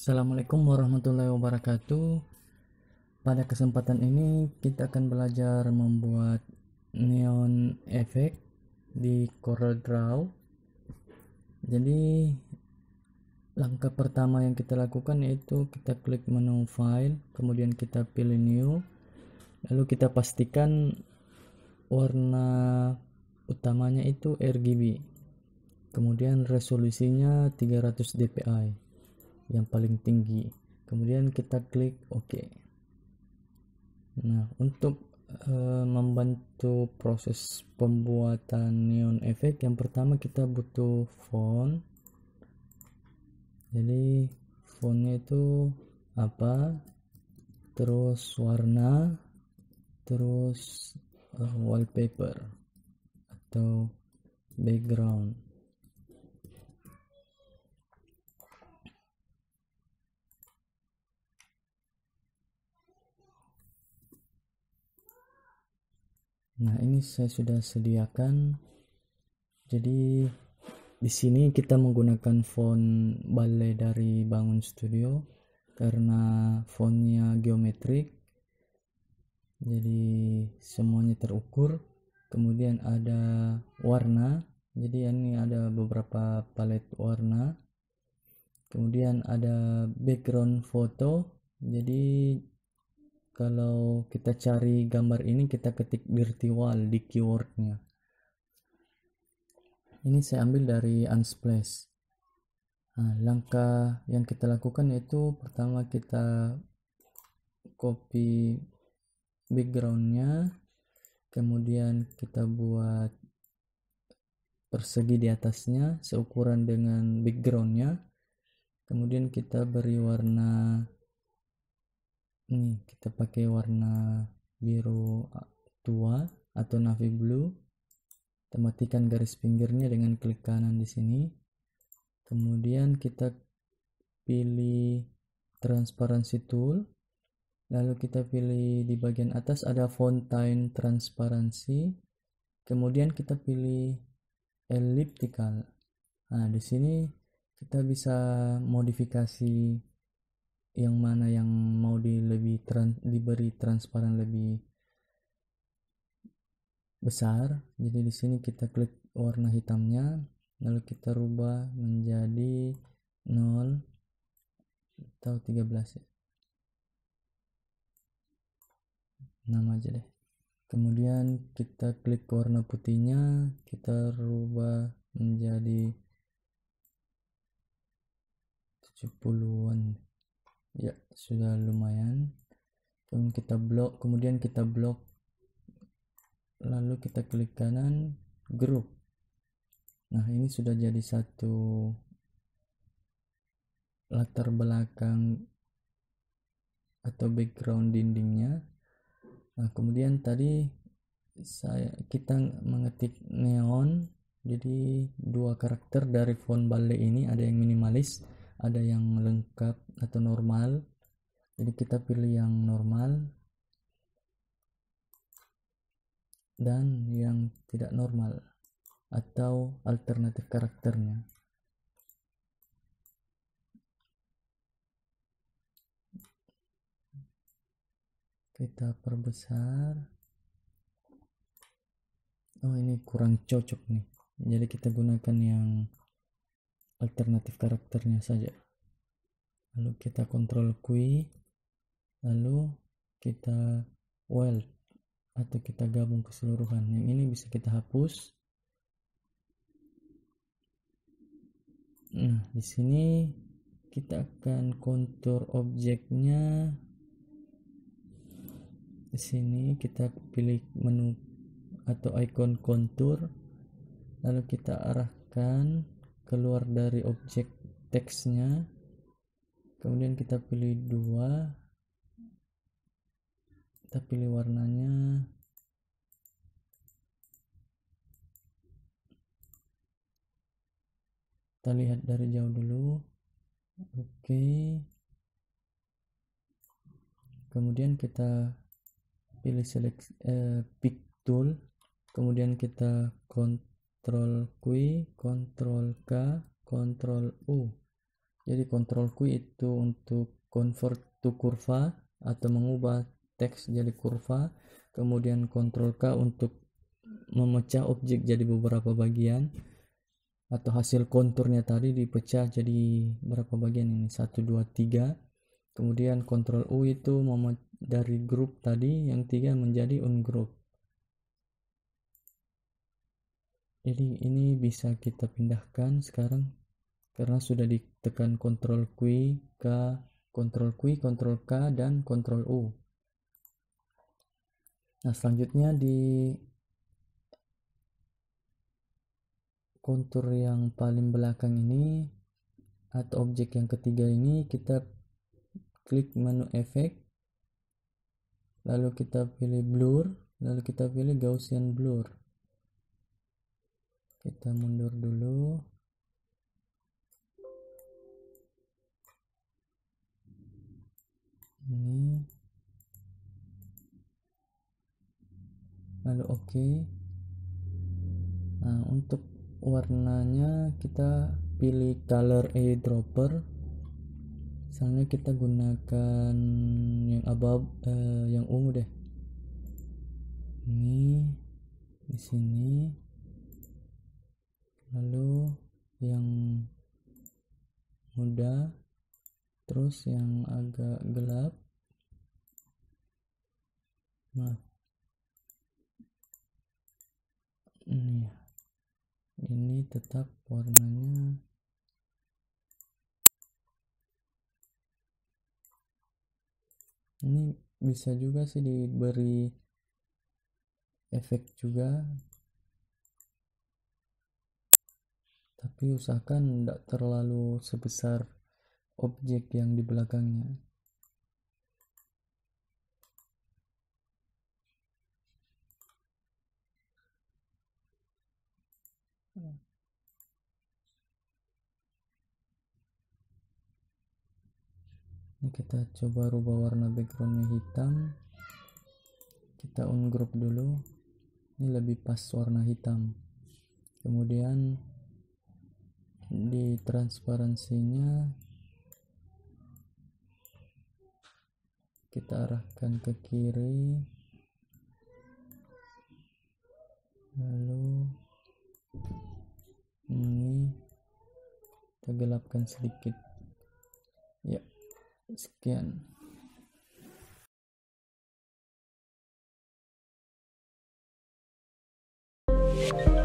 Assalamualaikum warahmatullahi wabarakatuh. Pada kesempatan ini kita akan belajar membuat neon efek di Corel Draw. Jadi langkah pertama yang kita lakukan yaitu kita klik menu file, kemudian kita pilih new. Lalu kita pastikan warna utamanya itu RGB. Kemudian resolusinya 300 dpi yang paling tinggi kemudian kita klik OK nah untuk e, membantu proses pembuatan neon effect yang pertama kita butuh font jadi fontnya itu apa terus warna terus uh, wallpaper atau background Nah, ini saya sudah sediakan. Jadi di sini kita menggunakan font Balai dari Bangun Studio karena fontnya geometrik. Jadi semuanya terukur. Kemudian ada warna. Jadi ini ada beberapa palet warna. Kemudian ada background foto. Jadi kalau kita cari gambar ini kita ketik dirty wall di keywordnya ini saya ambil dari unsplash nah, langkah yang kita lakukan yaitu pertama kita copy backgroundnya kemudian kita buat persegi di atasnya seukuran dengan backgroundnya kemudian kita beri warna nih kita pakai warna biru tua atau navy blue kita matikan garis pinggirnya dengan klik kanan di sini kemudian kita pilih transparency tool lalu kita pilih di bagian atas ada fountain transparency kemudian kita pilih elliptical nah di sini kita bisa modifikasi yang mana yang mau di lebih trans, diberi transparan lebih besar jadi di sini kita klik warna hitamnya lalu kita rubah menjadi 0 atau 13 ya. nama aja deh kemudian kita klik warna putihnya kita rubah menjadi 70-an ya sudah lumayan kemudian kita blok kemudian kita blok lalu kita klik kanan grup nah ini sudah jadi satu latar belakang atau background dindingnya nah kemudian tadi saya kita mengetik neon jadi dua karakter dari font balde ini ada yang minimalis ada yang lengkap atau normal jadi kita pilih yang normal dan yang tidak normal atau alternatif karakternya kita perbesar oh ini kurang cocok nih jadi kita gunakan yang alternatif karakternya saja lalu kita kontrol kui lalu kita weld atau kita gabung keseluruhan yang ini bisa kita hapus nah di sini kita akan kontur objeknya di sini kita pilih menu atau icon kontur lalu kita arahkan keluar dari objek teksnya kemudian kita pilih dua kita pilih warnanya kita lihat dari jauh dulu oke okay. kemudian kita pilih select eh, pick tool kemudian kita Ctrl Q, Ctrl K, Ctrl U. Jadi Ctrl Q itu untuk convert to kurva atau mengubah teks jadi kurva. Kemudian Ctrl K untuk memecah objek jadi beberapa bagian atau hasil konturnya tadi dipecah jadi berapa bagian ini 1 2 3 kemudian Ctrl U itu dari grup tadi yang tiga menjadi ungroup jadi ini bisa kita pindahkan sekarang karena sudah ditekan Ctrl Q K Ctrl Q Ctrl K dan Ctrl U nah selanjutnya di kontur yang paling belakang ini atau objek yang ketiga ini kita klik menu efek lalu kita pilih blur lalu kita pilih Gaussian blur kita mundur dulu ini lalu oke okay. nah untuk warnanya kita pilih color eyedropper misalnya kita gunakan yang abab eh, yang ungu deh ini di sini lalu yang muda terus yang agak gelap nah ini ya ini tetap warnanya ini bisa juga sih diberi efek juga tapi usahakan tidak terlalu sebesar objek yang di belakangnya ini kita coba rubah warna backgroundnya hitam kita ungroup dulu ini lebih pas warna hitam kemudian di transparansinya kita arahkan ke kiri lalu ini kita gelapkan sedikit ya sekian thank you